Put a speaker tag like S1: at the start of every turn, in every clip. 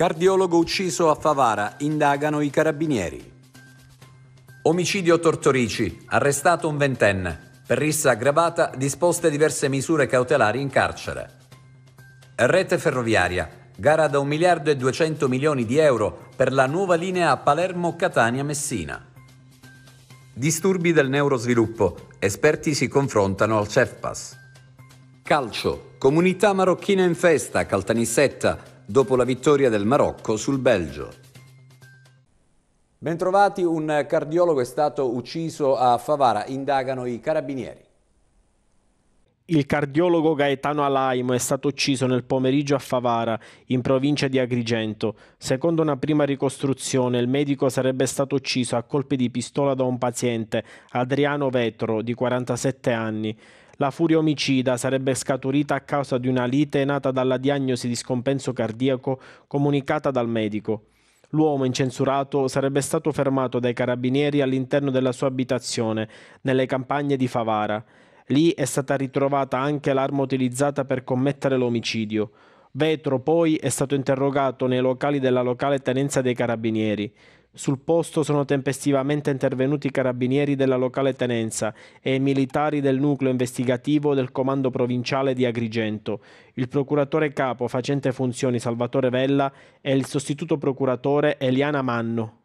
S1: Cardiologo ucciso a Favara, indagano i carabinieri. Omicidio Tortorici, arrestato un ventenne. Per rissa aggravata, disposte diverse misure cautelari in carcere. Rete ferroviaria, gara da 1 miliardo e 200 milioni di euro per la nuova linea Palermo-Catania-Messina. Disturbi del neurosviluppo, esperti si confrontano al CEFPAS. Calcio, comunità marocchina in festa, Caltanissetta, dopo la vittoria del Marocco sul Belgio. Bentrovati, un cardiologo è stato ucciso a Favara, indagano i carabinieri. Il
S2: cardiologo Gaetano Alaimo è stato ucciso nel pomeriggio a Favara, in provincia di Agrigento. Secondo una prima ricostruzione, il medico sarebbe stato ucciso a colpi di pistola da un paziente, Adriano Vetro, di 47 anni. La furia omicida sarebbe scaturita a causa di una lite nata dalla diagnosi di scompenso cardiaco comunicata dal medico. L'uomo incensurato sarebbe stato fermato dai carabinieri all'interno della sua abitazione, nelle campagne di Favara. Lì è stata ritrovata anche l'arma utilizzata per commettere l'omicidio. Vetro poi è stato interrogato nei locali della locale tenenza dei carabinieri. Sul posto sono tempestivamente intervenuti i carabinieri della locale tenenza e i militari del nucleo investigativo del comando provinciale di Agrigento, il procuratore capo facente funzioni Salvatore Vella e il sostituto procuratore Eliana Manno.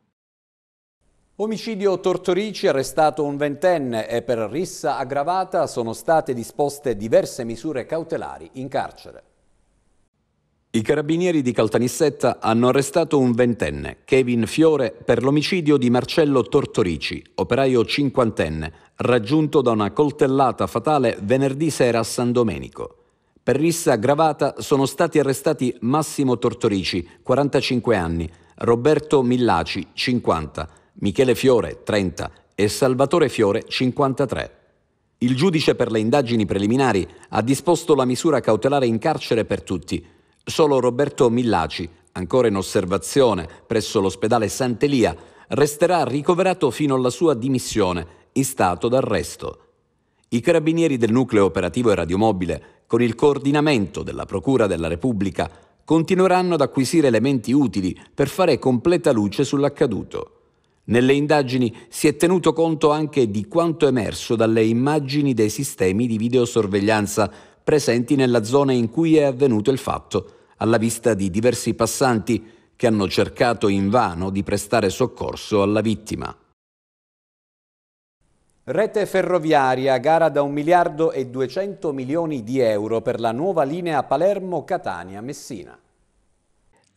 S1: Omicidio Tortorici, arrestato un ventenne e per rissa aggravata sono state disposte diverse misure cautelari in carcere. I carabinieri di Caltanissetta hanno arrestato un ventenne, Kevin Fiore, per l'omicidio di Marcello Tortorici, operaio cinquantenne, raggiunto da una coltellata fatale venerdì sera a San Domenico. Per rissa aggravata sono stati arrestati Massimo Tortorici, 45 anni, Roberto Millaci, 50, Michele Fiore, 30 e Salvatore Fiore, 53. Il giudice per le indagini preliminari ha disposto la misura cautelare in carcere per tutti Solo Roberto Millaci, ancora in osservazione presso l'ospedale Sant'Elia, resterà ricoverato fino alla sua dimissione in stato d'arresto. I carabinieri del nucleo operativo e radiomobile, con il coordinamento della Procura della Repubblica, continueranno ad acquisire elementi utili per fare completa luce sull'accaduto. Nelle indagini si è tenuto conto anche di quanto emerso dalle immagini dei sistemi di videosorveglianza presenti nella zona in cui è avvenuto il fatto, alla vista di diversi passanti che hanno cercato invano di prestare soccorso alla vittima. Rete ferroviaria, gara da 1 miliardo e 200 milioni di euro per la nuova linea Palermo-Catania-Messina.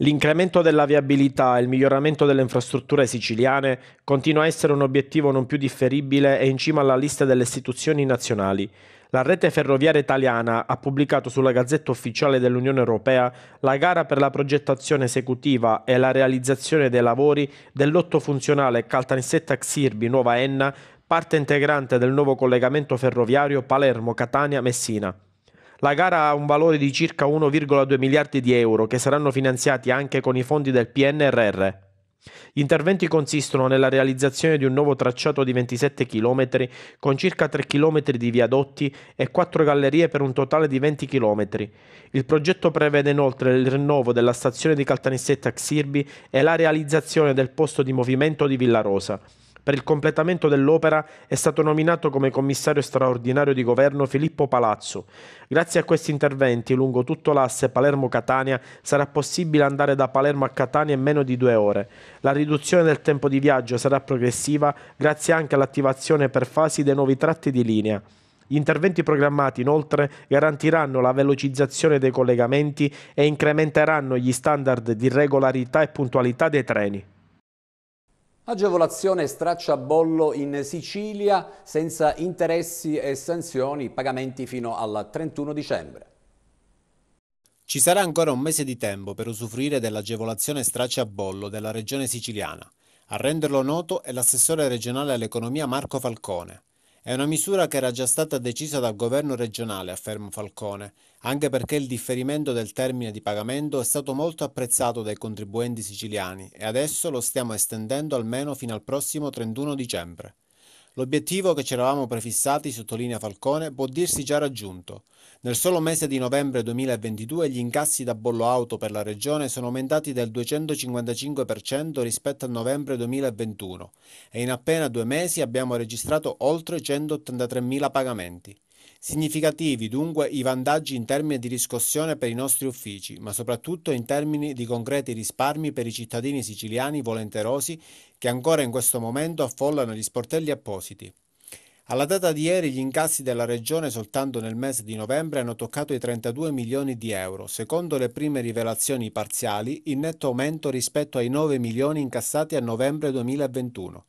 S1: L'incremento
S2: della viabilità e il miglioramento delle infrastrutture siciliane continua a essere un obiettivo non più differibile e in cima alla lista delle istituzioni nazionali. La rete ferroviaria italiana ha pubblicato sulla Gazzetta Ufficiale dell'Unione Europea la gara per la progettazione esecutiva e la realizzazione dei lavori del lotto funzionale Caltanissetta-Xirbi Nuova Enna, parte integrante del nuovo collegamento ferroviario Palermo-Catania-Messina. La gara ha un valore di circa 1,2 miliardi di euro che saranno finanziati anche con i fondi del PNRR. Gli interventi consistono nella realizzazione di un nuovo tracciato di 27 km con circa 3 km di viadotti e 4 gallerie per un totale di 20 km. Il progetto prevede inoltre il rinnovo della stazione di Caltanissetta Xirbi e la realizzazione del posto di movimento di Villarosa. Per il completamento dell'opera è stato nominato come commissario straordinario di governo Filippo Palazzo. Grazie a questi interventi lungo tutto l'asse Palermo-Catania sarà possibile andare da Palermo a Catania in meno di due ore. La riduzione del tempo di viaggio sarà progressiva grazie anche all'attivazione per fasi dei nuovi tratti di linea. Gli interventi programmati inoltre garantiranno la velocizzazione dei collegamenti e incrementeranno gli standard di regolarità e puntualità dei treni.
S1: Agevolazione stracciabollo in Sicilia senza interessi e sanzioni, pagamenti fino al 31 dicembre.
S3: Ci sarà ancora un mese di tempo per usufruire dell'agevolazione stracciabollo della regione siciliana. A renderlo noto è l'assessore regionale all'economia Marco Falcone. È una misura che era già stata decisa dal governo regionale, afferma Falcone, anche perché il differimento del termine di pagamento è stato molto apprezzato dai contribuenti siciliani e adesso lo stiamo estendendo almeno fino al prossimo 31 dicembre. L'obiettivo che ci eravamo prefissati, sottolinea Falcone, può dirsi già raggiunto. Nel solo mese di novembre 2022 gli incassi da bollo auto per la regione sono aumentati del 255% rispetto al novembre 2021 e in appena due mesi abbiamo registrato oltre 183.000 pagamenti. Significativi dunque i vantaggi in termini di riscossione per i nostri uffici, ma soprattutto in termini di concreti risparmi per i cittadini siciliani volenterosi che ancora in questo momento affollano gli sportelli appositi. Alla data di ieri gli incassi della Regione soltanto nel mese di novembre hanno toccato i 32 milioni di euro, secondo le prime rivelazioni parziali in netto aumento rispetto ai 9 milioni incassati a novembre 2021.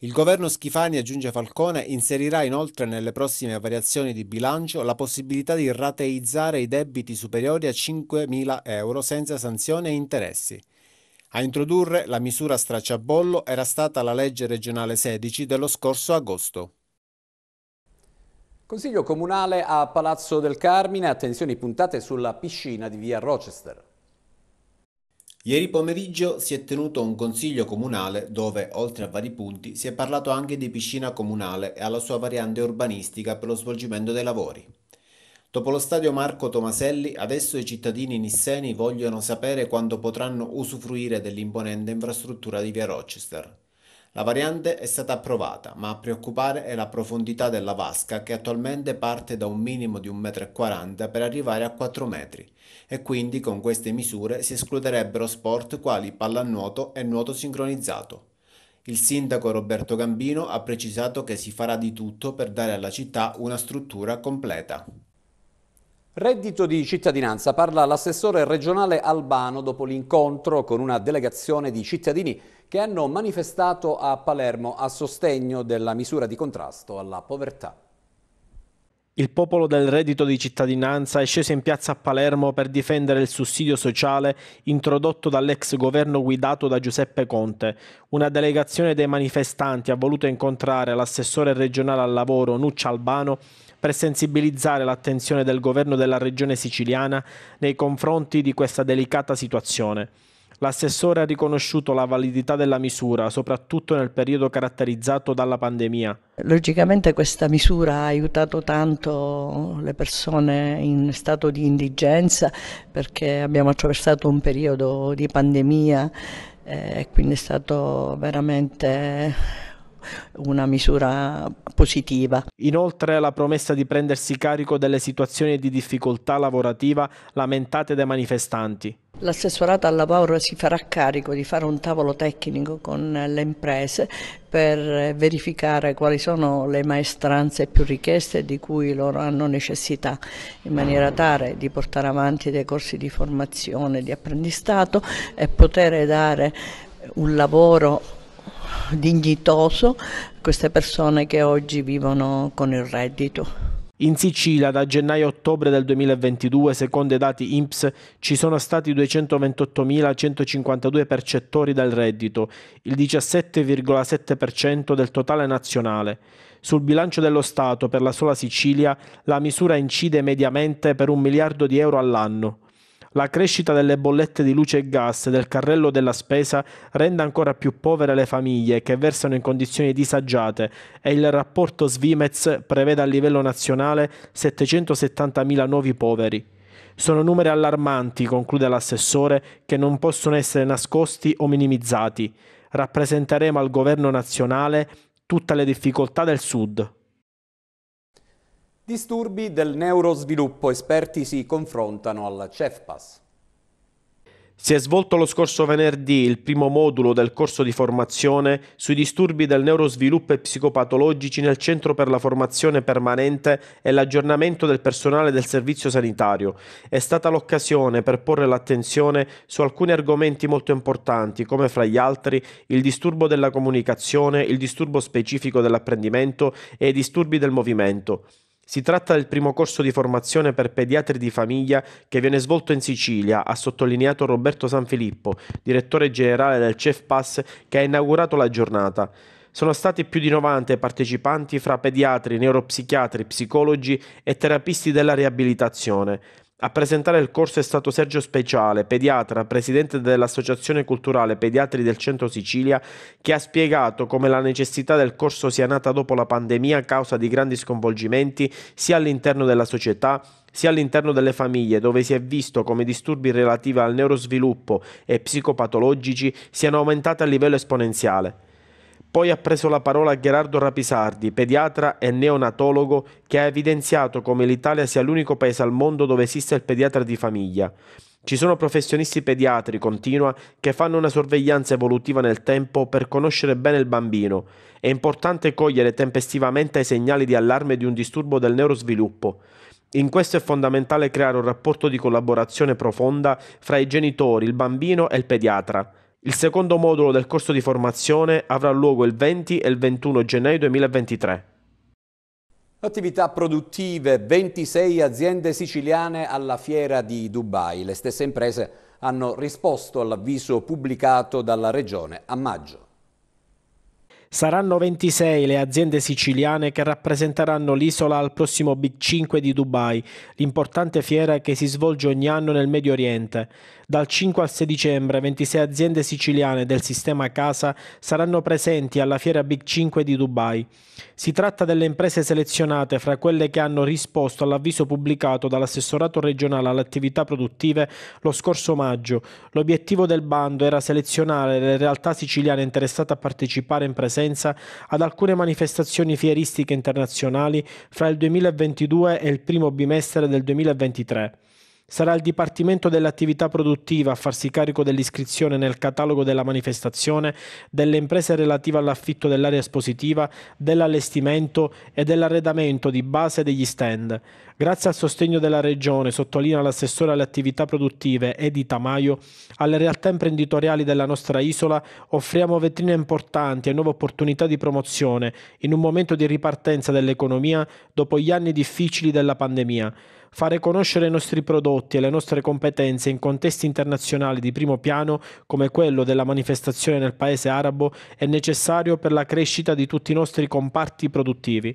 S3: Il governo Schifani, aggiunge Falcone, inserirà inoltre nelle prossime variazioni di bilancio la possibilità di rateizzare i debiti superiori a 5.000 euro senza sanzioni e interessi. A introdurre la misura stracciabollo era stata la legge regionale 16 dello
S1: scorso agosto. Consiglio comunale a Palazzo del Carmine, attenzioni puntate sulla piscina di via Rochester. Ieri
S3: pomeriggio si è tenuto un consiglio comunale dove, oltre a vari punti, si è parlato anche di piscina comunale e alla sua variante urbanistica per lo svolgimento dei lavori. Dopo lo stadio Marco Tomaselli, adesso i cittadini nisseni vogliono sapere quando potranno usufruire dell'imponente infrastruttura di via Rochester. La variante è stata approvata, ma a preoccupare è la profondità della vasca che attualmente parte da un minimo di 1,40 m per arrivare a 4 m e quindi con queste misure si escluderebbero sport quali pallanuoto e nuoto sincronizzato. Il sindaco Roberto Gambino ha
S1: precisato che si farà di tutto per dare alla città una struttura completa. Reddito di cittadinanza parla l'assessore regionale Albano dopo l'incontro con una delegazione di cittadini che hanno manifestato a Palermo a sostegno della misura di contrasto alla povertà.
S2: Il popolo del reddito di cittadinanza è sceso in piazza a Palermo per difendere il sussidio sociale introdotto dall'ex governo guidato da Giuseppe Conte. Una delegazione dei manifestanti ha voluto incontrare l'assessore regionale al lavoro Nuccia Albano per sensibilizzare l'attenzione del governo della regione siciliana nei confronti di questa delicata situazione. L'assessore ha riconosciuto la validità della misura, soprattutto nel periodo caratterizzato dalla pandemia.
S4: Logicamente questa misura ha aiutato tanto le persone in stato di indigenza perché abbiamo attraversato un periodo di pandemia eh, e quindi è stato veramente una
S2: misura positiva. Inoltre la promessa di prendersi carico delle situazioni di difficoltà lavorativa lamentate dai manifestanti.
S4: L'assessorato alla lavoro si farà carico di fare un tavolo tecnico con le imprese per verificare quali sono le maestranze più richieste di cui loro hanno necessità, in maniera tale di portare avanti dei corsi di formazione, di apprendistato e poter dare un lavoro dignitoso queste persone che oggi vivono con il reddito.
S2: In Sicilia da
S4: gennaio-ottobre a del
S2: 2022, secondo i dati INPS, ci sono stati 228.152 percettori del reddito, il 17,7% del totale nazionale. Sul bilancio dello Stato per la sola Sicilia la misura incide mediamente per un miliardo di euro all'anno. La crescita delle bollette di luce e gas e del carrello della spesa rende ancora più povere le famiglie che versano in condizioni disagiate e il rapporto Svimez prevede a livello nazionale 770.000 nuovi poveri. Sono numeri allarmanti, conclude l'assessore, che non possono essere nascosti o minimizzati. Rappresenteremo al governo nazionale tutte le difficoltà del Sud.
S1: Disturbi del neurosviluppo, esperti si confrontano al CEFPAS.
S2: Si è svolto lo scorso venerdì il primo modulo del corso di formazione sui disturbi del neurosviluppo e psicopatologici nel Centro per la formazione permanente e l'aggiornamento del personale del servizio sanitario. È stata l'occasione per porre l'attenzione su alcuni argomenti molto importanti, come fra gli altri il disturbo della comunicazione, il disturbo specifico dell'apprendimento e i disturbi del movimento. Si tratta del primo corso di formazione per pediatri di famiglia che viene svolto in Sicilia, ha sottolineato Roberto Sanfilippo, direttore generale del CEFPAS che ha inaugurato la giornata. Sono stati più di 90 partecipanti fra pediatri, neuropsichiatri, psicologi e terapisti della riabilitazione. A presentare il corso è stato Sergio Speciale, pediatra, presidente dell'Associazione Culturale Pediatri del Centro Sicilia, che ha spiegato come la necessità del corso sia nata dopo la pandemia a causa di grandi sconvolgimenti sia all'interno della società sia all'interno delle famiglie, dove si è visto come disturbi relativi al neurosviluppo e psicopatologici siano aumentati a livello esponenziale. Poi ha preso la parola Gerardo Rapisardi, pediatra e neonatologo, che ha evidenziato come l'Italia sia l'unico paese al mondo dove esiste il pediatra di famiglia. Ci sono professionisti pediatri, continua, che fanno una sorveglianza evolutiva nel tempo per conoscere bene il bambino. È importante cogliere tempestivamente i segnali di allarme di un disturbo del neurosviluppo. In questo è fondamentale creare un rapporto di collaborazione profonda fra i genitori, il bambino e il pediatra. Il secondo modulo del corso di formazione avrà luogo il 20 e il 21 gennaio 2023.
S1: Attività produttive, 26 aziende siciliane alla fiera di Dubai. Le stesse imprese hanno risposto all'avviso pubblicato dalla Regione a maggio.
S2: Saranno 26 le aziende siciliane che rappresenteranno l'isola al prossimo Big 5 di Dubai, l'importante fiera che si svolge ogni anno nel Medio Oriente. Dal 5 al 6 dicembre 26 aziende siciliane del sistema casa saranno presenti alla fiera Big 5 di Dubai. Si tratta delle imprese selezionate fra quelle che hanno risposto all'avviso pubblicato dall'assessorato regionale alle attività produttive lo scorso maggio. L'obiettivo del bando era selezionare le realtà siciliane interessate a partecipare in presenza ad alcune manifestazioni fieristiche internazionali fra il 2022 e il primo bimestre del 2023. Sarà il Dipartimento delle Attività Produttive a farsi carico dell'iscrizione nel catalogo della manifestazione delle imprese relative all'affitto dell'area espositiva, dell'allestimento e dell'arredamento di base degli stand. Grazie al sostegno della Regione, sottolinea l'assessore alle attività produttive Edita Maio, alle realtà imprenditoriali della nostra isola offriamo vetrine importanti e nuove opportunità di promozione in un momento di ripartenza dell'economia dopo gli anni difficili della pandemia fare conoscere i nostri prodotti e le nostre competenze in contesti internazionali di primo piano come quello della manifestazione nel paese arabo è necessario per la crescita di tutti i nostri comparti produttivi.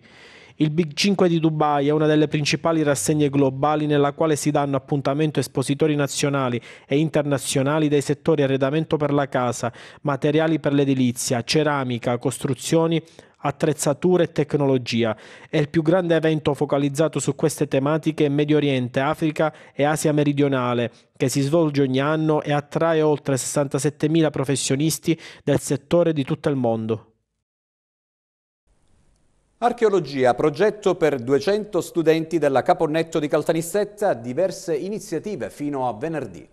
S2: Il Big 5 di Dubai è una delle principali rassegne globali nella quale si danno appuntamento espositori nazionali e internazionali dei settori arredamento per la casa, materiali per l'edilizia, ceramica, costruzioni, attrezzature e tecnologia. È il più grande evento focalizzato su queste tematiche in Medio Oriente, Africa e Asia meridionale, che si svolge ogni anno e attrae oltre 67.000 professionisti del settore di tutto il mondo.
S1: Archeologia, progetto per 200 studenti della Caponnetto di Caltanissetta, diverse iniziative fino a venerdì.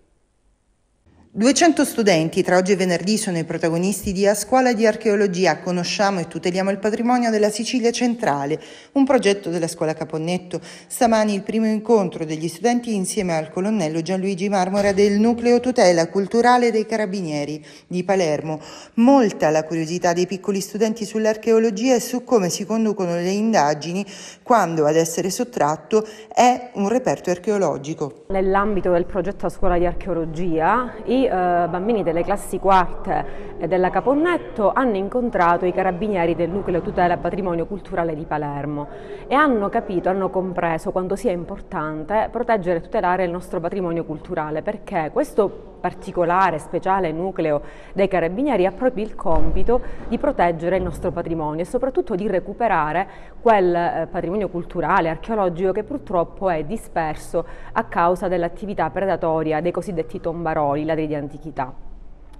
S5: 200 studenti tra oggi e venerdì sono i protagonisti di A Scuola di Archeologia Conosciamo e tuteliamo il patrimonio della Sicilia centrale, un progetto della Scuola Caponnetto. Stamani il primo incontro degli studenti insieme al colonnello Gianluigi Marmora del Nucleo Tutela Culturale dei Carabinieri di Palermo. Molta la curiosità dei piccoli studenti sull'archeologia e su come si conducono le indagini quando ad essere sottratto è un reperto archeologico.
S4: Nell'ambito del progetto A Scuola di Archeologia i eh, bambini delle classi quarte della Caponnetto hanno incontrato i carabinieri del nucleo tutela patrimonio culturale di Palermo e hanno capito, hanno compreso quanto sia importante proteggere e tutelare il nostro patrimonio culturale perché questo particolare, speciale nucleo dei carabinieri ha proprio il compito di proteggere il nostro patrimonio e soprattutto di recuperare quel eh, patrimonio culturale, archeologico che purtroppo è disperso a causa dell'attività predatoria dei cosiddetti tombaroli, ladri di antichità.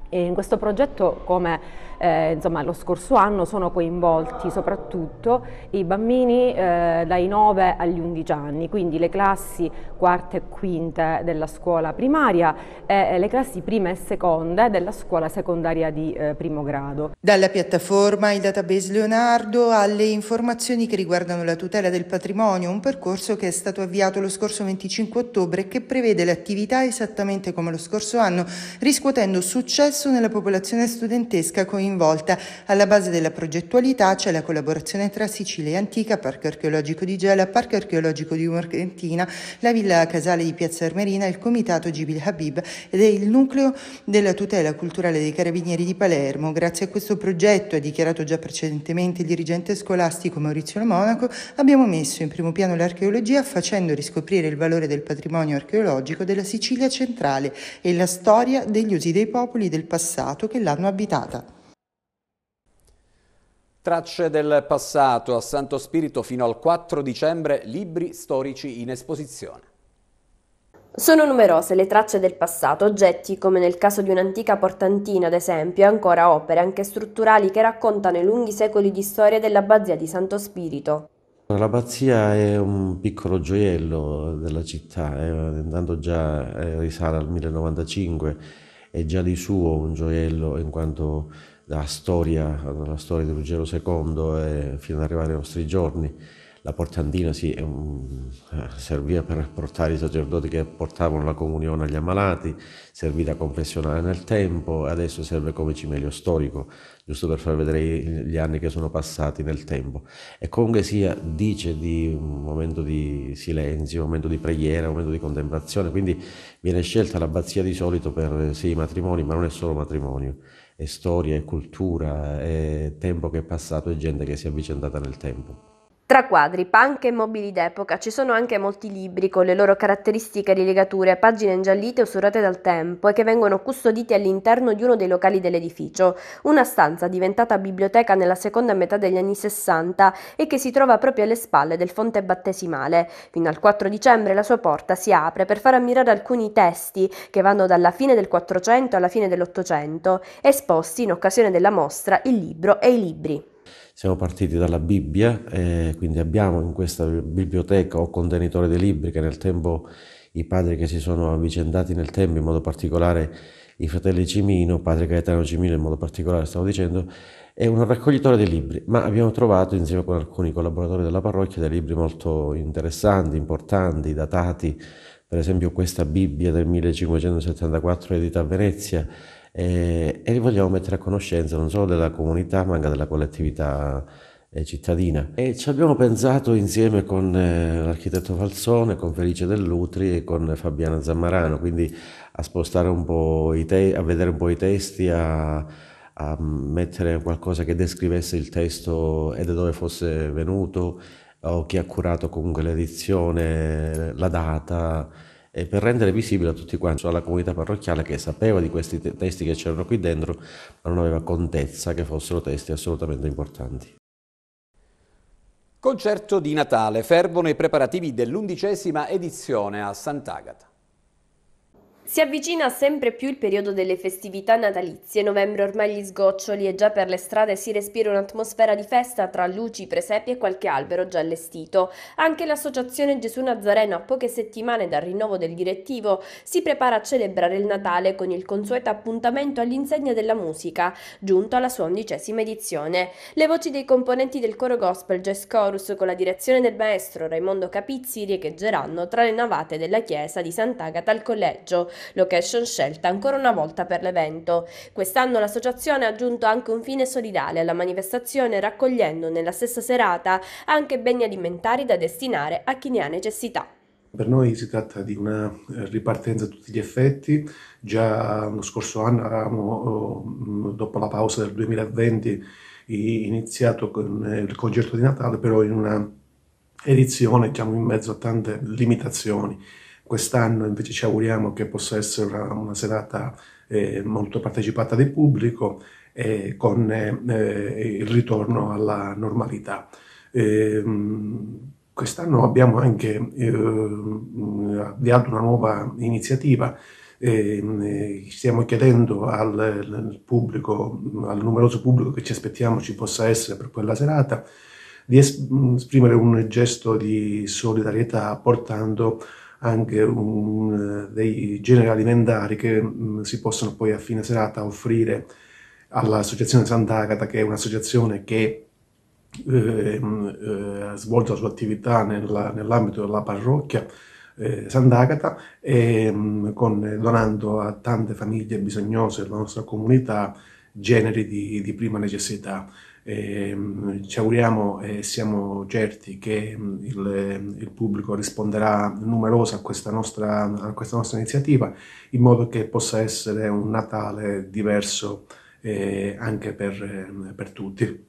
S4: E in questo progetto, come eh, insomma, lo scorso anno sono coinvolti soprattutto i bambini eh, dai 9 agli 11 anni, quindi le classi quarta e quinta della scuola primaria e eh, eh, le classi prima e seconda della scuola
S5: secondaria di eh, primo grado. Dalla piattaforma, il database Leonardo, alle informazioni che riguardano la tutela del patrimonio, un percorso che è stato avviato lo scorso 25 ottobre e che prevede le attività esattamente come lo scorso anno, riscuotendo successo nella popolazione studentesca con coinvolta. Alla base della progettualità c'è la collaborazione tra Sicilia e Antica, Parco archeologico di Gela, Parco archeologico di Morgantina, la Villa Casale di Piazza Armerina, il Comitato Gibil Habib ed è il nucleo della tutela culturale dei Carabinieri di Palermo. Grazie a questo progetto, ha dichiarato già precedentemente il dirigente scolastico Maurizio Monaco, abbiamo messo in primo piano l'archeologia facendo riscoprire il valore del patrimonio archeologico della Sicilia centrale e la storia degli usi dei popoli del passato che l'hanno abitata.
S1: Tracce del passato a Santo Spirito fino al 4 dicembre, libri storici in esposizione.
S4: Sono numerose le tracce del passato, oggetti come nel caso di un'antica portantina ad esempio e ancora opere anche strutturali che raccontano i lunghi secoli di storia dell'abbazia di Santo Spirito.
S6: L'abbazia è un piccolo gioiello della città, eh, andando già eh, risale al 1095, è già di suo un gioiello in quanto dalla storia, dalla storia di Ruggero II fino ad arrivare ai nostri giorni. La portantina sì, un, eh, serviva per portare i sacerdoti che portavano la comunione agli ammalati, servì da confessionale nel tempo, adesso serve come cimelio storico, giusto per far vedere gli anni che sono passati nel tempo. E comunque sia, dice di un momento di silenzio, un momento di preghiera, un momento di contemplazione, quindi viene scelta l'abbazia di solito per sì, i matrimoni, ma non è solo matrimonio è storia, è cultura, è tempo che è passato e gente che si è avvicendata nel tempo.
S4: Tra quadri, panche e mobili d'epoca ci sono anche molti libri con le loro caratteristiche rilegature, pagine ingiallite o surrate dal tempo e che vengono custoditi all'interno di uno dei locali dell'edificio, una stanza diventata biblioteca nella seconda metà degli anni 60 e che si trova proprio alle spalle del fonte battesimale. Fino al 4 dicembre la sua porta si apre per far ammirare alcuni testi che vanno dalla fine del 400 alla fine dell'Ottocento, esposti in occasione della mostra Il libro e i libri.
S6: Siamo partiti dalla Bibbia, eh, quindi abbiamo in questa biblioteca o contenitore dei libri che nel tempo i padri che si sono avvicendati nel tempo, in modo particolare i fratelli Cimino, padre Gaetano Cimino in modo particolare stavo dicendo, è un raccoglitore dei libri, ma abbiamo trovato insieme con alcuni collaboratori della parrocchia dei libri molto interessanti, importanti, datati, per esempio questa Bibbia del 1574 edita a Venezia, eh, e li vogliamo mettere a conoscenza non solo della comunità ma anche della collettività eh, cittadina. E ci abbiamo pensato insieme con eh, l'architetto Falzone, con Felice Dell'Utri e con Fabiana Zammarano, quindi a spostare un po' i testi, a vedere un po' i testi, a, a mettere qualcosa che descrivesse il testo e da dove fosse venuto o chi ha curato comunque l'edizione, la data, e per rendere visibile a tutti quanti, cioè alla comunità parrocchiale che sapeva di questi te- testi che c'erano qui dentro, ma non aveva contezza che fossero testi assolutamente importanti.
S1: Concerto di Natale, fervono i preparativi dell'undicesima edizione a Sant'Agata.
S4: Si avvicina sempre più il periodo delle festività natalizie, novembre ormai gli sgoccioli e già per le strade si respira un'atmosfera di festa tra luci, presepi e qualche albero già allestito. Anche l'associazione Gesù Nazareno a poche settimane dal rinnovo del direttivo si prepara a celebrare il Natale con il consueto appuntamento all'insegna della musica, giunto alla sua undicesima edizione. Le voci dei componenti del coro gospel Jazz Chorus con la direzione del maestro Raimondo Capizzi riecheggeranno tra le navate della chiesa di Sant'Agata al collegio location scelta ancora una volta per l'evento. Quest'anno l'associazione ha aggiunto anche un fine solidale alla manifestazione raccogliendo nella stessa serata anche beni alimentari da destinare a chi ne ha necessità.
S7: Per noi si tratta di una ripartenza a tutti gli effetti, già lo scorso anno avevamo, oh, dopo la pausa del 2020, iniziato con eh, il concerto di Natale, però in una edizione diciamo, in mezzo a tante limitazioni. Quest'anno invece ci auguriamo che possa essere una, una serata eh, molto partecipata del pubblico e con eh, eh, il ritorno alla normalità. Ehm, quest'anno abbiamo anche eh, avviato una nuova iniziativa ehm, eh, stiamo chiedendo al, pubblico, al numeroso pubblico che ci aspettiamo ci possa essere per quella serata, di mm, esprimere un gesto di solidarietà portando anche un, dei generi alimentari che mh, mm, si possono poi a fine serata offrire all'Associazione Sant'Agata, che è un'associazione che eh, mm, eh, svolge la sua attività nell'ambito della parrocchia eh, Sant'Agata, mm, con, eh, donando a tante famiglie bisognose della nostra comunità generi di, di prima necessità. Eh, ci auguriamo e siamo certi che mm, il, il pubblico risponderà numeroso a questa, nostra, a questa, nostra, iniziativa in modo che possa essere un Natale diverso eh, anche per, eh, per tutti.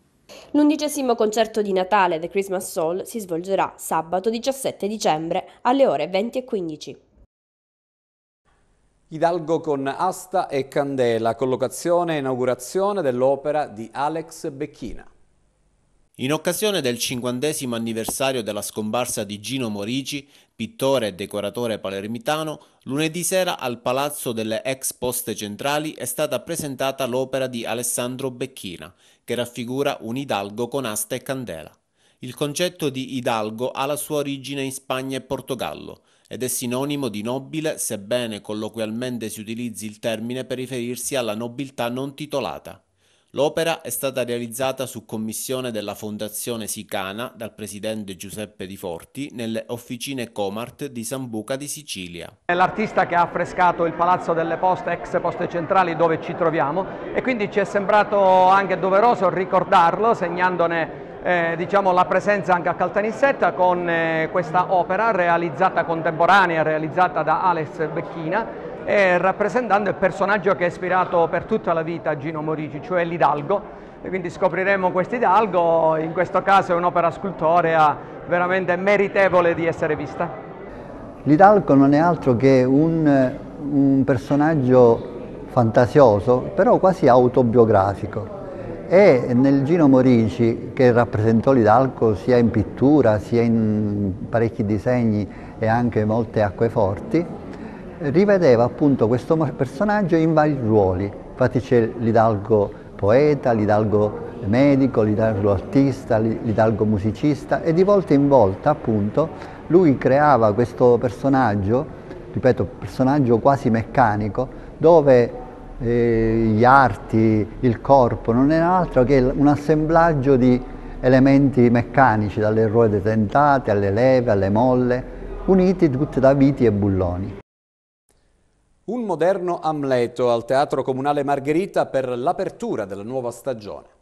S4: L'undicesimo concerto di Natale The Christmas Soul si svolgerà sabato 17 dicembre alle ore 20.15.
S1: Hidalgo con asta e candela, collocazione e inaugurazione dell'opera di Alex Becchina. In occasione del
S3: cinquantesimo anniversario della scomparsa di Gino Morici, pittore e decoratore palermitano, lunedì sera al Palazzo delle ex poste centrali è stata presentata l'opera di Alessandro Becchina, che raffigura un Hidalgo con asta e candela. Il concetto di Hidalgo ha la sua origine in Spagna e Portogallo, ed è sinonimo di nobile sebbene colloquialmente si utilizzi il termine per riferirsi alla nobiltà non titolata. L'opera è stata realizzata su commissione della Fondazione Sicana dal presidente Giuseppe Di Forti nelle officine Comart di Sambuca di Sicilia.
S1: È l'artista che ha affrescato il Palazzo delle Poste, ex Poste Centrali, dove ci troviamo e quindi ci è sembrato anche doveroso ricordarlo segnandone eh, diciamo, la presenza anche a Caltanissetta con eh, questa opera realizzata contemporanea, realizzata da Alex Becchina e eh, rappresentando il personaggio che ha ispirato per tutta la vita Gino Morici, cioè l'Idalgo. Quindi scopriremo questo Idalgo, in questo caso è un'opera scultorea veramente meritevole di essere vista. L'Idalgo non è altro che un, un personaggio fantasioso, però quasi autobiografico e nel Gino Morici, che rappresentò l'Idalco sia in pittura, sia in parecchi disegni e anche molte acqueforti, rivedeva appunto questo personaggio in vari ruoli. Infatti c'è l'Idalgo poeta, l'Idalgo medico, l'idalgo artista, l'idalgo musicista e di volta in volta appunto lui creava questo personaggio, ripeto, personaggio quasi meccanico, dove eh, gli arti, il corpo, non è altro che un assemblaggio di elementi meccanici, dalle ruote tentate alle leve, alle molle, uniti tutti da viti e bulloni. Un moderno Amleto al Teatro Comunale Margherita per l'apertura della nuova stagione.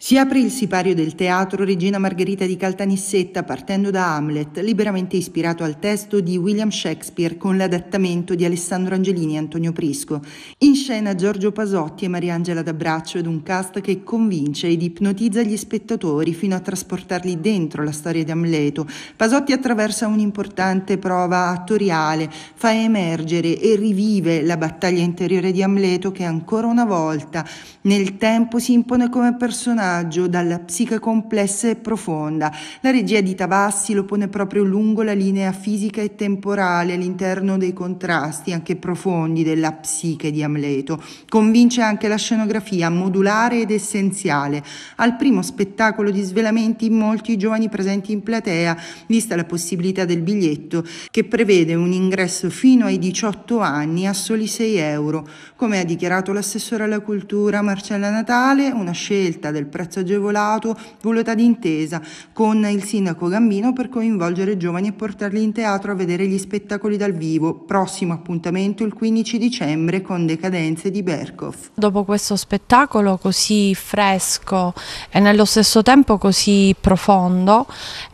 S5: Si apre il sipario del teatro Regina Margherita di Caltanissetta partendo da Hamlet, liberamente ispirato al testo di William Shakespeare con l'adattamento di Alessandro Angelini e Antonio Prisco. In scena Giorgio Pasotti e Mariangela D'Abraccio ed un cast che convince ed ipnotizza gli spettatori fino a trasportarli dentro la storia di Amleto. Pasotti attraversa un'importante prova attoriale, fa emergere e rivive la battaglia interiore di Amleto che ancora una volta nel tempo si impone come personaggio personaggio dalla psiche complessa e profonda. La regia di Tavassi lo pone proprio lungo la linea fisica e temporale all'interno dei contrasti anche profondi della psiche di Amleto. Convince anche la scenografia modulare ed essenziale. Al primo spettacolo di svelamenti molti giovani presenti in platea, vista la possibilità del biglietto che prevede un ingresso fino ai 18 anni a soli 6 euro. Come ha dichiarato l'assessore alla cultura Marcella Natale, una scelta del prezzo agevolato, voluta d'intesa con il sindaco Gambino per coinvolgere giovani e portarli in teatro a vedere gli spettacoli dal vivo. Prossimo appuntamento il 15 dicembre con Decadenze di Berkov. Dopo questo spettacolo così fresco e nello stesso tempo così profondo,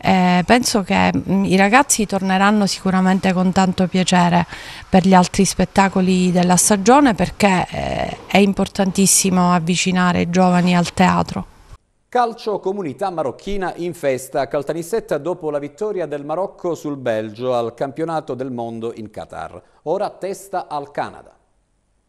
S5: eh, penso che mm, i ragazzi torneranno sicuramente con tanto piacere per gli altri spettacoli della stagione perché eh, è importantissimo avvicinare i giovani al teatro.
S1: Calcio comunità marocchina in festa, a Caltanissetta dopo la vittoria del Marocco sul Belgio al campionato del mondo in Qatar. Ora testa al Canada.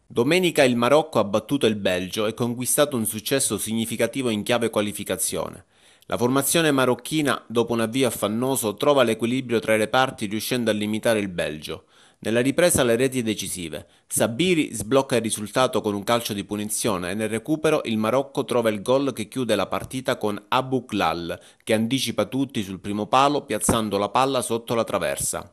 S1: Domenica il Marocco ha battuto
S3: il Belgio e conquistato un successo significativo in chiave qualificazione. La formazione marocchina, dopo un avvio affannoso, trova l'equilibrio tra i reparti riuscendo a limitare il Belgio. Nella ripresa le reti decisive. Sabiri sblocca il risultato con un calcio di punizione e nel recupero il Marocco trova il gol che chiude la partita con Abu Klal, che anticipa tutti sul primo palo piazzando la palla sotto la traversa.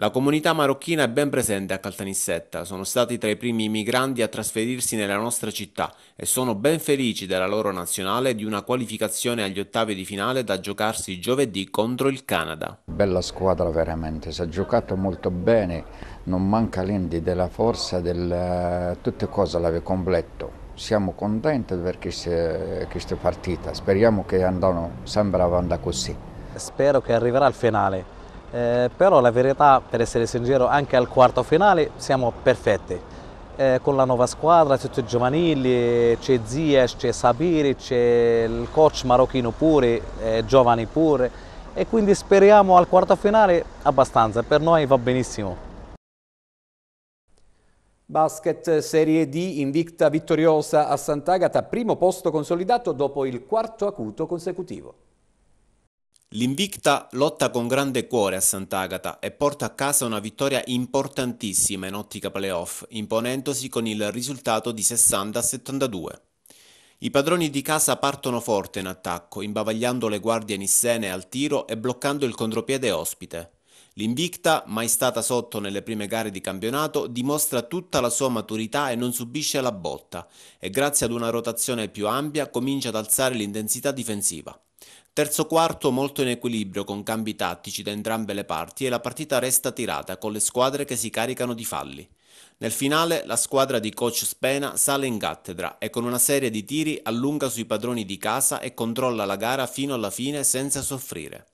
S3: La comunità marocchina è ben presente a Caltanissetta, sono stati tra i primi migranti a trasferirsi nella nostra città e sono ben felici della loro nazionale di una qualificazione agli ottavi di finale da giocarsi giovedì contro il Canada.
S1: Bella squadra veramente, si è giocato molto bene, non manca l'indi della forza, del... tutte cose l'aveva completo. Siamo contenti per questa partita, speriamo che andano sempre avanti così. Spero che arriverà al finale eh, però la verità, per essere sincero, anche al quarto finale siamo perfetti. Eh, con la nuova squadra, tutti giovanili, c'è Zies, c'è Sabiri, c'è il coach marocchino pure, eh, giovani pure e quindi speriamo al quarto finale abbastanza, per noi va benissimo. Basket Serie D invicta vittoriosa a Sant'Agata, primo posto consolidato dopo il quarto acuto consecutivo.
S3: L'Invicta lotta con grande cuore a Sant'Agata e porta a casa una vittoria importantissima in ottica playoff, imponendosi con il risultato di 60-72. I padroni di casa partono forte in attacco, imbavagliando le guardie nissene al tiro e bloccando il contropiede ospite. L'Invicta, mai stata sotto nelle prime gare di campionato, dimostra tutta la sua maturità e non subisce la botta, e grazie ad una rotazione più ampia comincia ad alzare l'intensità difensiva. Terzo quarto molto in equilibrio con cambi tattici da entrambe le parti e la partita resta tirata con le squadre che si caricano di falli. Nel finale la squadra di coach Spena sale in cattedra e con una serie di tiri allunga sui padroni di casa e controlla la gara fino alla fine senza soffrire.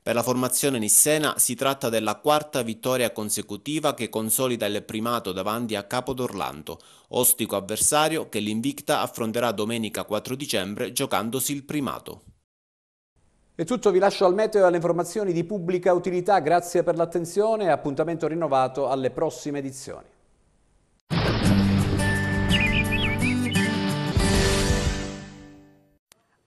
S3: Per la formazione nissena si tratta della quarta vittoria consecutiva che consolida il primato davanti a Capo d'Orlando, ostico avversario che l'invicta affronterà domenica 4 dicembre giocandosi il primato.
S1: È tutto, vi lascio al meteo e alle informazioni di pubblica utilità, grazie per l'attenzione e appuntamento rinnovato alle prossime edizioni.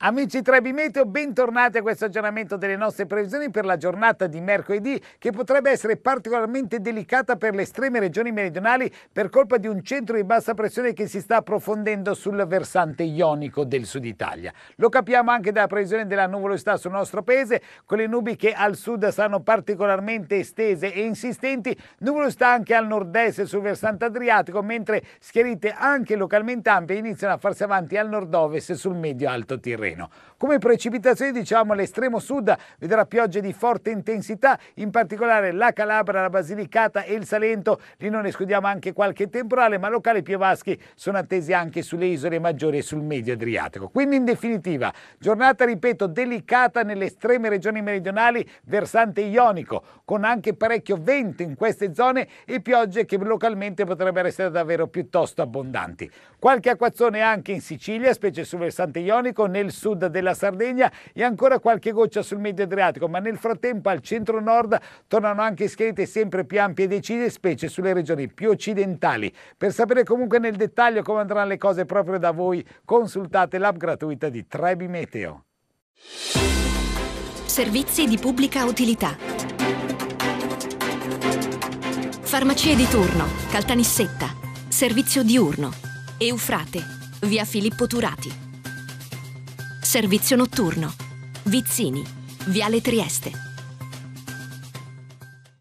S8: Amici Trebi bentornati a questo aggiornamento delle nostre previsioni per la giornata di mercoledì che potrebbe essere particolarmente delicata per le estreme regioni meridionali per colpa di un centro di bassa pressione che si sta approfondendo sul versante ionico del sud Italia. Lo capiamo anche dalla previsione della nuvolosità sul nostro paese, con le nubi che al sud saranno particolarmente estese e insistenti, nuvolosità anche al nord-est sul versante adriatico, mentre schiarite anche localmente ampie iniziano a farsi avanti al nord-ovest sul medio-alto Tirreno terreno. Come precipitazioni diciamo l'estremo sud vedrà piogge di forte intensità, in particolare la Calabria, la Basilicata e il Salento, lì non escludiamo anche qualche temporale, ma locali piovaschi sono attesi anche sulle isole maggiori e sul medio Adriatico. Quindi in definitiva giornata, ripeto, delicata nelle estreme regioni meridionali, versante ionico, con anche parecchio vento in queste zone e piogge che localmente potrebbero essere davvero piuttosto abbondanti. Qualche acquazzone anche in Sicilia, specie sul versante ionico, nel sud sud della Sardegna e ancora qualche goccia sul medio Adriatico, ma nel frattempo al centro-nord tornano anche schede sempre più ampie e decise, specie sulle regioni più occidentali. Per sapere comunque nel dettaglio come andranno le cose proprio da voi, consultate l'app gratuita di Trebi Meteo.
S4: Servizi di pubblica utilità. Farmacie di turno, Caltanissetta, servizio diurno, Eufrate, via Filippo Turati. Servizio notturno. Vizzini, Viale Trieste